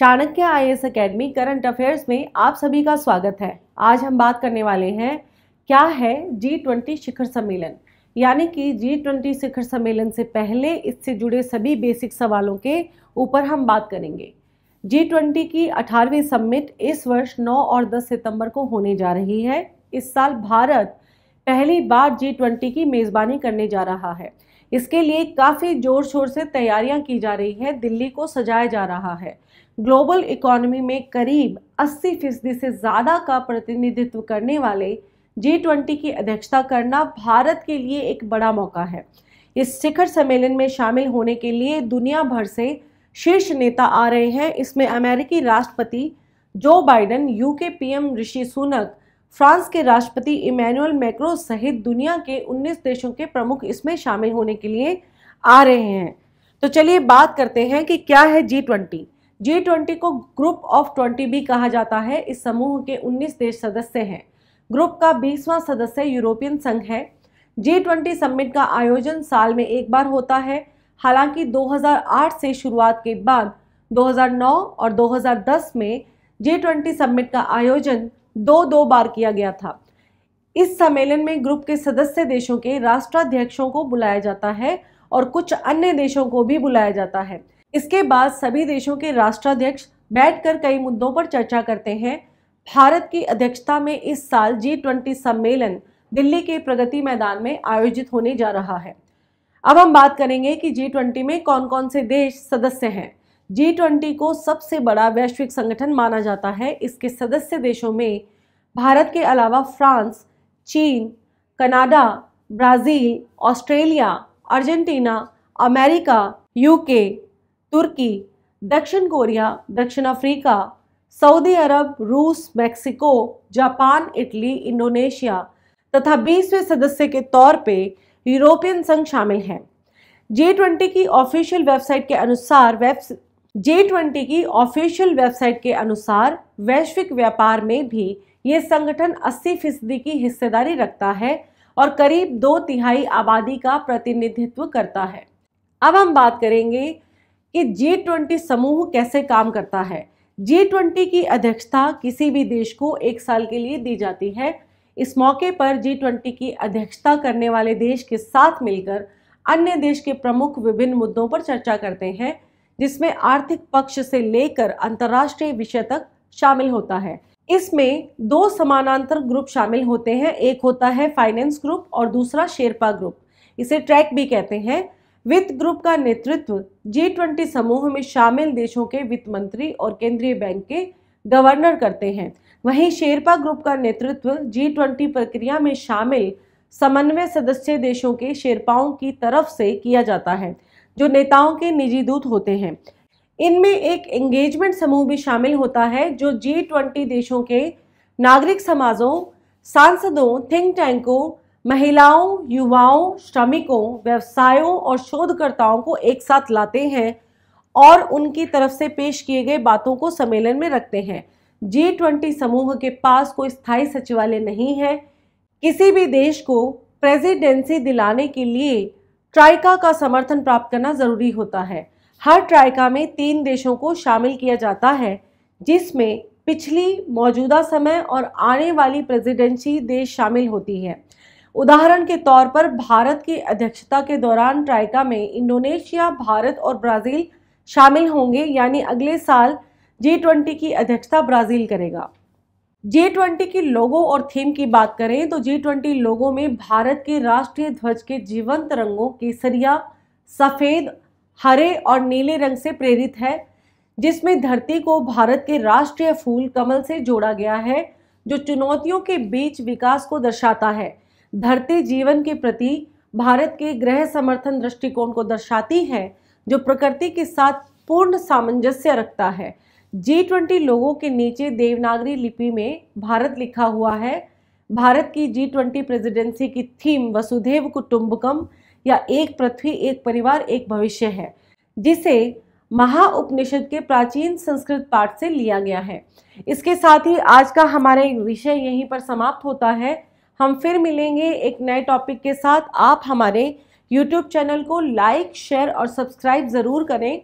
Chanakya I S academy current affairs में आप सभी का स्वागत है आज हम बात करने वाले हैं क्या है जी ट्वेंटी शिखर सम्मेलन यानी कि जी ट्वेंटी शिखर सम्मेलन से पहले इससे जुड़े सभी बेसिक सवालों के ऊपर हम बात करेंगे जी ट्वेंटी की अठारहवीं सम्मिट इस वर्ष 9 और 10 सितंबर को होने जा रही है इस साल भारत पहली बार जी ट्वेंटी की मेज़बानी करने जा रहा है इसके लिए काफ़ी जोर शोर से तैयारियां की जा रही है दिल्ली को सजाया जा रहा है ग्लोबल इकोनॉमी में करीब 80 फीसदी से ज़्यादा का प्रतिनिधित्व करने वाले जी ट्वेंटी की अध्यक्षता करना भारत के लिए एक बड़ा मौका है इस शिखर सम्मेलन में शामिल होने के लिए दुनिया भर से शीर्ष नेता आ रहे हैं इसमें अमेरिकी राष्ट्रपति Joe Biden UK PM Rishi Sunak France के राष्ट्रपति इमैनुअल मैक्रो सहित दुनिया के 19 देशों के प्रमुख इसमें शामिल होने के लिए आ रहे हैं तो चलिए बात करते हैं कि क्या है जी ट्वेंटी जी ट्वेंटी को ग्रुप ऑफ ट्वेंटी भी कहा जाता है इस समूह के 19 देश सदस्य हैं ग्रुप का बीसवां सदस्य यूरोपियन संघ है जी ट्वेंटी समिट का आयोजन साल में एक बार होता है हालांकि 2008 से शुरुआत के बाद 2009 और 2010 में जी ट्वेंटी समिट का आयोजन दो दो बार किया गया था इस सम्मेलन में ग्रुप के सदस्य देशों के राष्ट्राध्यक्षों को बुलाया जाता है और कुछ अन्य देशों को भी बुलाया जाता है इसके बाद सभी देशों के राष्ट्राध्यक्ष बैठकर कई मुद्दों पर चर्चा करते हैं भारत की अध्यक्षता में इस साल जी ट्वेंटी सम्मेलन दिल्ली के प्रगति मैदान में आयोजित होने जा रहा है अब हम बात करेंगे कि जी ट्वेंटी में कौन कौन से देश सदस्य हैं जी ट्वेंटी को सबसे बड़ा वैश्विक संगठन माना जाता है इसके सदस्य देशों में भारत के अलावा फ्रांस चीन Canada Brazil Australia Argentina America UK तुर्की दक्षिण कोरिया दक्षिण अफ्रीका सऊदी अरब रूस मेक्सिको जापान इटली इंडोनेशिया तथा 20वें सदस्य के तौर पे यूरोपियन संघ शामिल हैं जी ट्वेंटी की ऑफिशियल वेबसाइट के अनुसार वेब जे ट्वेंटी की ऑफिशियल वेबसाइट के अनुसार वैश्विक व्यापार में भी ये संगठन 80 फीसदी की हिस्सेदारी रखता है और करीब दो तिहाई आबादी का प्रतिनिधित्व करता है अब हम बात करेंगे कि जे ट्वेंटी समूह कैसे काम करता है जे ट्वेंटी की अध्यक्षता किसी भी देश को एक साल के लिए दी जाती है इस मौके पर जी ट्वेंटी की अध्यक्षता करने वाले देश के साथ मिलकर अन्य देश के प्रमुख विभिन्न मुद्दों पर चर्चा करते हैं जिसमें आर्थिक पक्ष से लेकर अंतर्राष्ट्रीय विषय तक शामिल होता है इसमें दो समानांतर ग्रुप शामिल होते हैं एक होता है फाइनेंस ग्रुप और दूसरा शेरपा ग्रुप इसे ट्रैक भी कहते हैं वित्त ग्रुप का नेतृत्व जी ट्वेंटी समूह में शामिल देशों के वित्त मंत्री और केंद्रीय बैंक के गवर्नर करते हैं वहीं शेरपा ग्रुप का नेतृत्व जी ट्वेंटी प्रक्रिया में शामिल समन्वय सदस्य देशों के शेरपाओं की तरफ से किया जाता है जो नेताओं के निजी दूत होते हैं इनमें एक एंगेजमेंट समूह भी शामिल होता है जो जी ट्वेंटी देशों के नागरिक समाजों सांसदों थिंक टैंकों महिलाओं युवाओं श्रमिकों व्यवसायों और शोधकर्ताओं को एक साथ लाते हैं और उनकी तरफ से पेश किए गए बातों को सम्मेलन में रखते हैं जी ट्वेंटी समूह के पास कोई स्थायी सचिवालय नहीं है किसी भी देश को प्रेसिडेंसी दिलाने के लिए ट्राइका का समर्थन प्राप्त करना जरूरी होता है हर ट्राइका में तीन देशों को शामिल किया जाता है जिसमें पिछली मौजूदा समय और आने वाली प्रेसिडेंसी देश शामिल होती है उदाहरण के तौर पर भारत की अध्यक्षता के दौरान ट्राइका में इंडोनेशिया भारत और ब्राज़ील शामिल होंगे यानी अगले साल जी ट्वेंटी की अध्यक्षता ब्राज़ील करेगा जे ट्वेंटी की लोगों और थीम की बात करें तो जे ट्वेंटी लोगों में भारत के राष्ट्रीय ध्वज के जीवंत रंगों केसरिया सफ़ेद हरे और नीले रंग से प्रेरित है जिसमें धरती को भारत के राष्ट्रीय फूल कमल से जोड़ा गया है जो चुनौतियों के बीच विकास को दर्शाता है धरती जीवन के प्रति भारत के ग्रह समर्थन दृष्टिकोण को दर्शाती है जो प्रकृति के साथ पूर्ण सामंजस्य रखता है जी ट्वेंटी लोगों के नीचे देवनागरी लिपि में भारत लिखा हुआ है भारत की जी ट्वेंटी प्रेजिडेंसी की थीम वसुधैव कुटुंबकम या एक पृथ्वी एक परिवार एक भविष्य है जिसे महा उपनिषद के प्राचीन संस्कृत पाठ से लिया गया है इसके साथ ही आज का हमारा विषय यहीं पर समाप्त होता है हम फिर मिलेंगे एक नए टॉपिक के साथ आप हमारे यूट्यूब चैनल को लाइक शेयर और सब्सक्राइब ज़रूर करें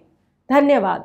धन्यवाद